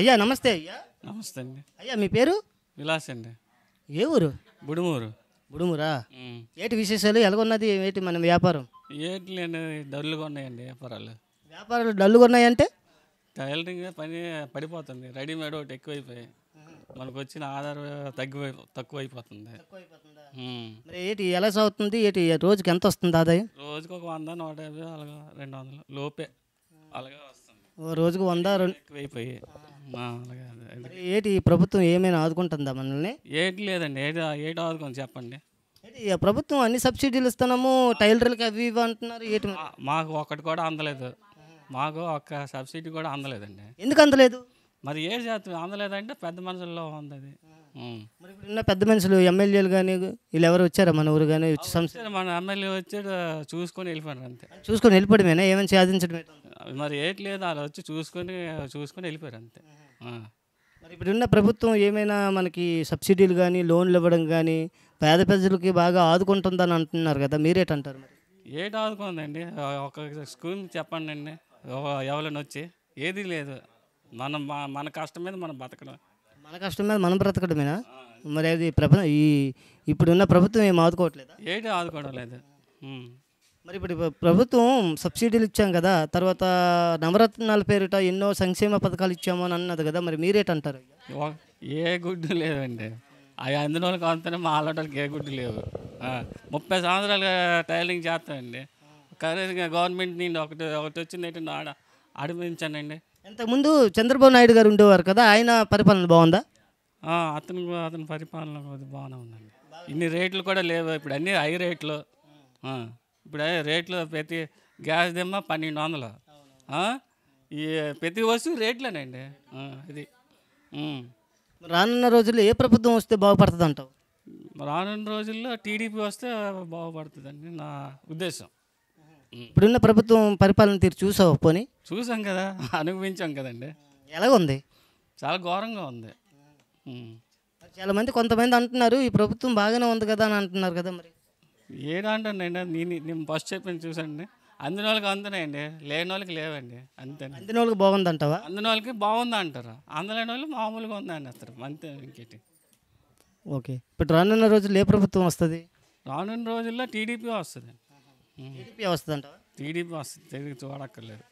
అయ్యా నమస్తే అయ్యా నమస్తే అండి అయ్యా మీ పేరు విలాస్ అండి ఏ ఊరు బుడుమూరు బుడుమూరా ఏటి విశేషాలు ఎలాగున్నది ఏంటి మన వ్యాపారం ఏంటి లేండి డల్లుగా ఉన్నాయండి వ్యాపారాలు వ్యాపారాలు డల్లుగా ఉన్నాయంటే టైలరింగ్ పని పడిపోతుంది రెడీమేడ్ ఒకటి ఎక్కువైపోయాయి మనకు వచ్చిన ఆధార్ తగ్గిపోయి తక్కువ అయిపోతుంది ఏంటి ఎలా సాగుతుంది ఏంటి రోజుకి ఎంత వస్తుంది ఆదాయం రోజుకి ఒక వంద నూట యాభై అలాగే రెండు వందలు లోపే అలాగే వస్తుంది రోజుకు వంద రెండు ఎక్కువైపోయి ఏంటి ప్రభుత్వం ఏమైనా ఆదుకుంటుందా మనల్ని ఏటి లేదండి ఏటి ఏటి ఆదుకొని చెప్పండి ప్రభుత్వం అన్ని సబ్సిడీలు ఇస్తున్నాము టైలర్లకి అవి ఇవి అంటున్నారు ఏంటి మాకు ఒక్కటి కూడా అందలేదు మాకు ఒక్క సబ్సిడీ కూడా అందలేదండి ఎందుకు అందలేదు మరి ఏ జాతి అందలేదంటే పెద్ద మనుషుల్లో ఉంది అది మరి ఇప్పుడున్న పెద్ద మనుషులు ఎమ్మెల్యేలు కానీ వీళ్ళు ఎవరు వచ్చారా మన ఊరు కానీ వచ్చి సంస్థ మన ఎమ్మెల్యే వచ్చాడు చూసుకొని వెళ్ళిపోయారు అంతే చూసుకొని వెళ్ళిపోవడమేనా ఏమైనా సాధించడమే మరి ఏట్లేదు అలా వచ్చి చూసుకొని చూసుకొని వెళ్ళిపోయారు అంతే మరి ఇప్పుడున్న ప్రభుత్వం ఏమైనా మనకి సబ్సిడీలు కానీ లోన్లు ఇవ్వడం కానీ పేద ప్రజలకి బాగా ఆదుకుంటుందని అంటున్నారు కదా మీరేటంటారు మరి ఏటి ఆదుకుందండి ఒక స్కూల్ చెప్పండి అండి ఎవరైనా వచ్చి ఏది లేదు మనం మన కష్టం మీద మనం బతకడం మన కష్టం మీద మనం బ్రతకడమేనా మరి అది ప్రపంచం ఈ ఇప్పుడున్న ప్రభుత్వం ఏం ఆదుకోవట్లేదు ఏంటి ఆదుకోవడం లేదు మరి ఇప్పుడు ప్రభుత్వం సబ్సిడీలు ఇచ్చాం కదా తర్వాత నవరత్నాల పేరిట ఎన్నో సంక్షేమ పథకాలు ఇచ్చాము అని అన్నది కదా మరి మీరేటంటారు ఏ గుడ్డు లేదండి అవి అందిన వాళ్ళకి అంతనే మా ఆలోటాలకి ఏ గుడ్డు లేవు ముప్పై సంవత్సరాలు టైలింగ్ చేస్తామండి కనీసం గవర్నమెంట్ నుండి ఒకటి ఒకటి వచ్చింది ఏంటంటే ఆడ అడిపించానండి ఇంతకుముందు చంద్రబాబు నాయుడు గారు ఉండేవారు కదా ఆయన పరిపాలన బాగుందా అతను అతని పరిపాలన బాగానే ఉందండి ఇన్ని రేట్లు కూడా లేవు ఇప్పుడు అన్ని హై రేట్లు ఇప్పుడు రేట్లు ప్రతి గ్యాస్ దిమ్మ పన్నెండు వందలు ఈ ప్రతి వస్తువు రేట్లేనండి ఇది రానున్న రోజుల్లో ఏ ప్రభుత్వం వస్తే బాగుపడుతుంది అంటావు రానున్న రోజుల్లో టీడీపీ వస్తే బాగుపడుతుందండి నా ఉద్దేశం ఇప్పుడున్న ప్రభుత్వం పరిపాలన తీరు చూసావు పోని చూసాం కదా అనుభవించాం కదండి ఎలాగుంది చాలా ఘోరంగా ఉంది చాలా మంది కొంతమంది అంటున్నారు ఈ ప్రభుత్వం బాగానే ఉంది కదా అని అంటున్నారు కదా మరి ఏడంటానండి నేను నేను ఫస్ట్ చెప్పింది చూసండి అందిన వాళ్ళకి అందునాయండి లేని వాళ్ళకి లేవండి అంతే అందిన వాళ్ళకి బాగుంది అంటావా అందిన వాళ్ళకి బాగుంది అంటారు అందలేని వాళ్ళు మామూలుగా అని అస్తారు అంతే ఇంకేటి ఓకే ఇప్పుడు రానున్న రోజుల్లో ఏ ప్రభుత్వం వస్తుంది రానున్న రోజుల్లో టీడీపీ వస్తుంది టీడీపీ వస్తుందంట టీడీపీ వస్తుంది తెలుగు చూడక్కర్లేదు